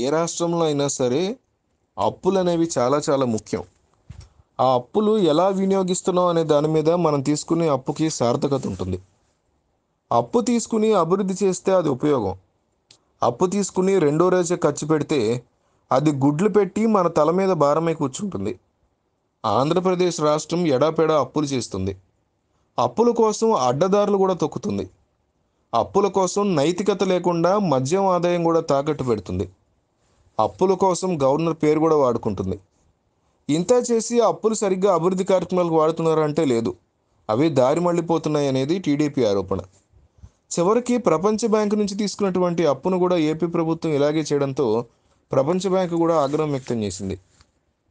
ఏ రాష్ట్రంలో అయినా సరే అప్పులు అనేవి చాలా చాలా ముఖ్యం ఆ అప్పులు ఎలా వినియోగిస్తున్నాం అనే దాని మీద మనం తీసుకునే అప్పుకి సార్థకత ఉంటుంది అప్పు తీసుకుని అభివృద్ధి చేస్తే అది ఉపయోగం అప్పు తీసుకుని రెండో రోజే ఖర్చు పెడితే అది గుడ్లు పెట్టి మన తల మీద భారమై కూర్చుంటుంది ఆంధ్రప్రదేశ్ రాష్ట్రం ఎడాపెడా అప్పులు చేస్తుంది అప్పుల కోసం అడ్డదారులు కూడా తొక్కుతుంది అప్పుల కోసం నైతికత లేకుండా మద్యం ఆదాయం కూడా తాకట్టు పెడుతుంది అప్పుల కోసం గవర్నర్ పేరు కూడా వాడుకుంటుంది ఇంత చేసి అప్పులు సరిగ్గా అభివృద్ధి కార్యక్రమాలకు వాడుతున్నారంటే లేదు అవి దారి మళ్ళిపోతున్నాయి అనేది టీడీపీ ఆరోపణ చివరికి ప్రపంచ బ్యాంకు నుంచి తీసుకున్నటువంటి అప్పును కూడా ఏపీ ప్రభుత్వం ఇలాగే చేయడంతో ప్రపంచ బ్యాంకు కూడా ఆగ్రహం వ్యక్తం చేసింది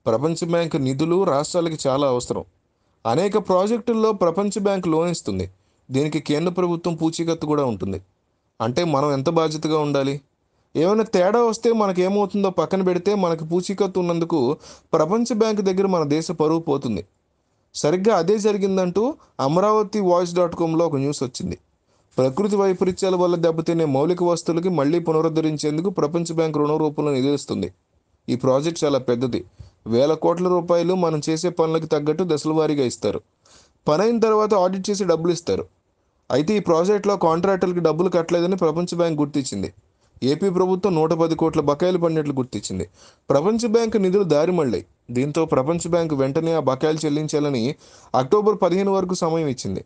ప్రపంచ బ్యాంకు నిధులు రాష్ట్రాలకి చాలా అవసరం అనేక ప్రాజెక్టుల్లో ప్రపంచ బ్యాంకు లోన్ ఇస్తుంది దీనికి కేంద్ర ప్రభుత్వం పూచీకత్తు కూడా ఉంటుంది అంటే మనం ఎంత బాధ్యతగా ఉండాలి ఏమైనా తేడా వస్తే మనకి ఏమవుతుందో పక్కన పెడితే మనకు పూచీకత్తు ఉన్నందుకు ప్రపంచ బ్యాంక్ దగ్గర మన దేశ పరువు పోతుంది సరిగ్గా అదే జరిగిందంటూ అమరావతి వాయిస్ డాట్ కామ్లో ఒక న్యూస్ వచ్చింది ప్రకృతి వైపరీత్యాల వల్ల దెబ్బతినే మౌలిక వస్తువులకి మళ్లీ పునరుద్ధరించేందుకు ప్రపంచ బ్యాంక్ రుణ రూపంలో నిధులుస్తుంది ఈ ప్రాజెక్ట్ చాలా పెద్దది వేల కోట్ల రూపాయలు మనం చేసే పనులకు తగ్గట్టు దశలవారీగా ఇస్తారు పని అయిన తర్వాత ఆడిట్ చేసి డబ్బులు ఇస్తారు అయితే ఈ ప్రాజెక్ట్లో కాంట్రాక్టర్లకి డబ్బులు కట్టలేదని ప్రపంచ బ్యాంక్ గుర్తించింది ఏపీ ప్రభుత్వం నూట పది కోట్ల బకాయిలు పడినట్లు గుర్తించింది ప్రపంచ బ్యాంకు నిధులు దారి మళ్ళీ దీంతో ప్రపంచ బ్యాంకు వెంటనే ఆ బకాయిలు చెల్లించాలని అక్టోబర్ పదిహేను వరకు సమయం ఇచ్చింది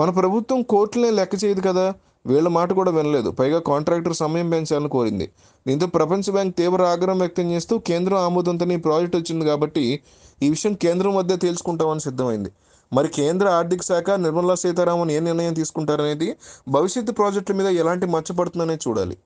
మన ప్రభుత్వం కోర్టులనే లెక్క చేయదు కదా వీళ్ళ మాట కూడా వినలేదు పైగా కాంట్రాక్టర్ సమయం పెంచాలని కోరింది దీంతో ప్రపంచ బ్యాంక్ తీవ్ర ఆగ్రహం వ్యక్తం చేస్తూ కేంద్రం ఆమోదంతో ఈ ప్రాజెక్ట్ వచ్చింది కాబట్టి ఈ విషయం కేంద్రం మధ్య తేల్చుకుంటామని సిద్ధమైంది మరి కేంద్ర ఆర్థిక శాఖ నిర్మలా సీతారామన్ ఏ నిర్ణయం తీసుకుంటారనేది భవిష్యత్తు ప్రాజెక్టుల మీద ఎలాంటి మచ్చపడుతుందనే చూడాలి